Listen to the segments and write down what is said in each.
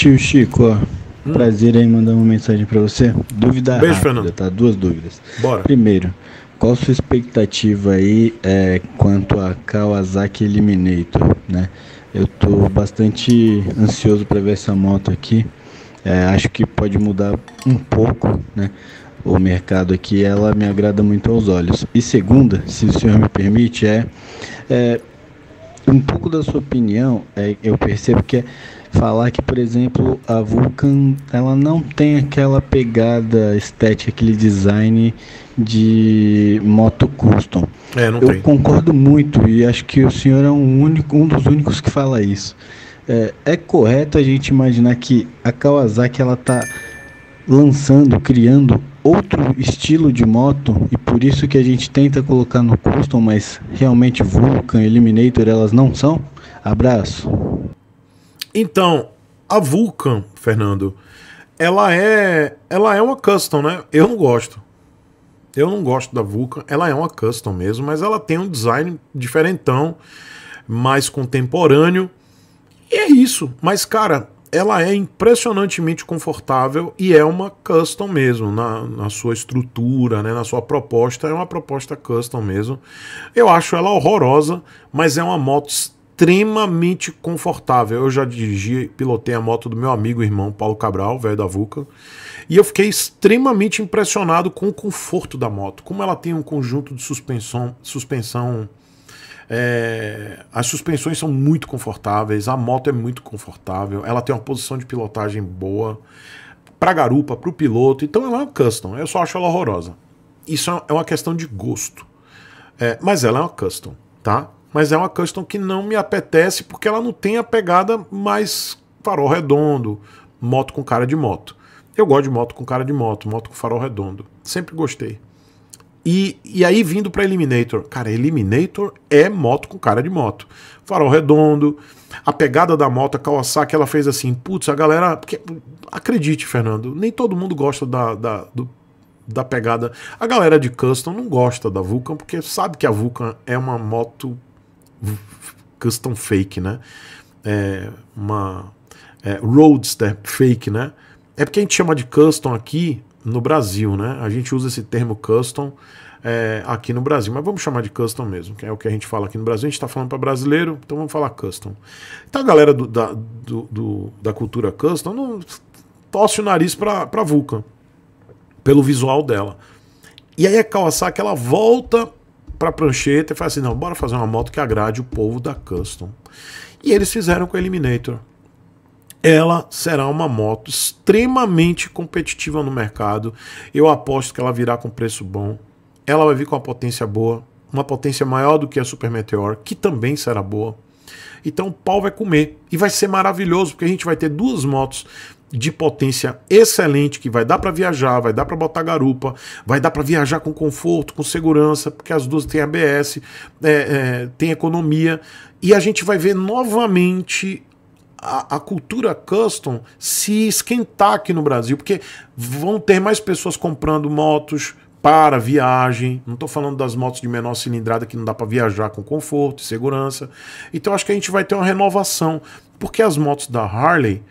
Tio Chico, ó. Hum. Prazer em mandar uma mensagem para você. Dúvida Beijo, rápida, Fernando. tá? Duas dúvidas. Bora. Primeiro, qual sua expectativa aí é, quanto a Kawasaki Eliminator, né? Eu tô bastante ansioso para ver essa moto aqui. É, acho que pode mudar um pouco, né? O mercado aqui, ela me agrada muito aos olhos. E segunda, se o senhor me permite, é, é um pouco da sua opinião. É, eu percebo que é falar que, por exemplo, a Vulcan ela não tem aquela pegada estética, aquele design de moto custom. É, Eu tem. concordo muito e acho que o senhor é um, único, um dos únicos que fala isso. É, é correto a gente imaginar que a Kawasaki ela está lançando, criando outro estilo de moto e por isso que a gente tenta colocar no custom, mas realmente Vulcan, Eliminator elas não são? Abraço. Então, a Vulcan, Fernando, ela é, ela é uma custom, né? Eu não gosto. Eu não gosto da Vulcan. Ela é uma custom mesmo, mas ela tem um design diferentão, mais contemporâneo. E é isso. Mas, cara, ela é impressionantemente confortável e é uma custom mesmo, na, na sua estrutura, né, na sua proposta. É uma proposta custom mesmo. Eu acho ela horrorosa, mas é uma moto extremamente confortável. Eu já dirigi, pilotei a moto do meu amigo e irmão Paulo Cabral, velho da Vulcan, e eu fiquei extremamente impressionado com o conforto da moto, como ela tem um conjunto de suspensão, suspensão é, as suspensões são muito confortáveis, a moto é muito confortável, ela tem uma posição de pilotagem boa para garupa, para o piloto, então ela é uma custom. Eu só acho ela horrorosa. Isso é, é uma questão de gosto, é, mas ela é uma custom, tá? mas é uma custom que não me apetece porque ela não tem a pegada mais farol redondo, moto com cara de moto. Eu gosto de moto com cara de moto, moto com farol redondo. Sempre gostei. E, e aí vindo para Eliminator. Cara, Eliminator é moto com cara de moto. Farol redondo, a pegada da moto, a Kawasaki, ela fez assim, putz, a galera... acredite, Fernando, nem todo mundo gosta da, da, do, da pegada. A galera de custom não gosta da Vulcan, porque sabe que a Vulcan é uma moto custom fake, né? É uma é, roadster fake, né? É porque a gente chama de custom aqui no Brasil, né? A gente usa esse termo custom é, aqui no Brasil, mas vamos chamar de custom mesmo, que é o que a gente fala aqui no Brasil. A gente está falando para brasileiro, então vamos falar custom. Então a galera do, da, do, do, da cultura custom não torce o nariz para Vulcan, pelo visual dela. E aí a Kawasaki ela volta para prancheta e falaram assim: não, bora fazer uma moto que agrade o povo da Custom. E eles fizeram com a Eliminator. Ela será uma moto extremamente competitiva no mercado. Eu aposto que ela virá com preço bom. Ela vai vir com uma potência boa, uma potência maior do que a Super Meteor, que também será boa. Então o pau vai comer e vai ser maravilhoso, porque a gente vai ter duas motos de potência excelente que vai dar para viajar, vai dar para botar garupa, vai dar para viajar com conforto, com segurança, porque as duas têm ABS, é, é, tem economia e a gente vai ver novamente a, a, cultura custom se esquentar aqui no Brasil, porque vão ter mais pessoas comprando motos para viagem. Não estou falando das motos de menor cilindrada que não dá para viajar com conforto e segurança. Então acho que a gente vai ter uma renovação, porque as motos da Harley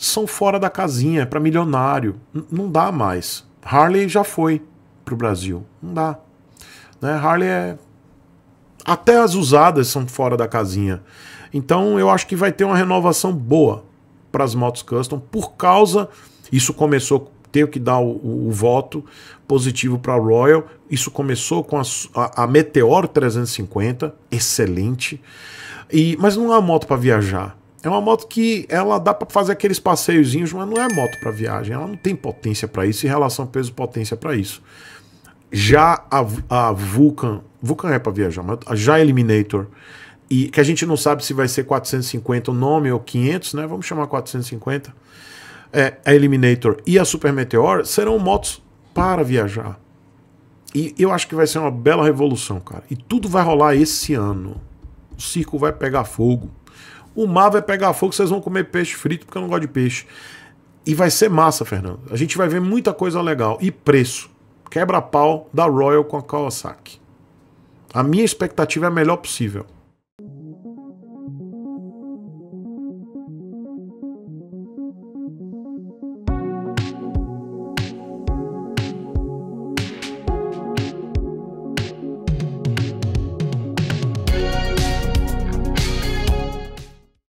são fora da casinha, é para milionário. N não dá mais. Harley já foi para o Brasil. Não dá. Né? Harley é. Até as usadas são fora da casinha. Então eu acho que vai ter uma renovação boa para as motos custom por causa. Isso começou, tenho que dar o, o, o voto positivo para a Royal. Isso começou com a, a, a Meteor 350, excelente. E, mas não é uma moto para viajar. É uma moto que ela dá para fazer aqueles passeiozinhos, mas não é moto para viagem. Ela não tem potência para isso em relação peso-potência para isso. Já a, a Vulcan, Vulcan é para viajar, mas já a Eliminator, e que a gente não sabe se vai ser 450 o nome ou 500, né? Vamos chamar 450. É, a Eliminator e a Super Meteor serão motos para viajar. E eu acho que vai ser uma bela revolução, cara. E tudo vai rolar esse ano. O circo vai pegar fogo. O mar vai pegar fogo, vocês vão comer peixe frito, porque eu não gosto de peixe. E vai ser massa, Fernando. A gente vai ver muita coisa legal. E preço. Quebra-pau da Royal com a Kawasaki. A minha expectativa é a melhor possível.